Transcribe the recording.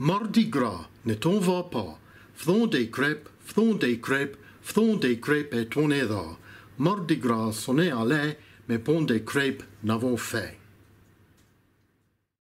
Mardi gras, ne t'en va pas. Faisons des crêpes, faisons des crêpes, faisons des crêpes et es là Mardi gras, on à allé, mais pont des crêpes, n'avons fait.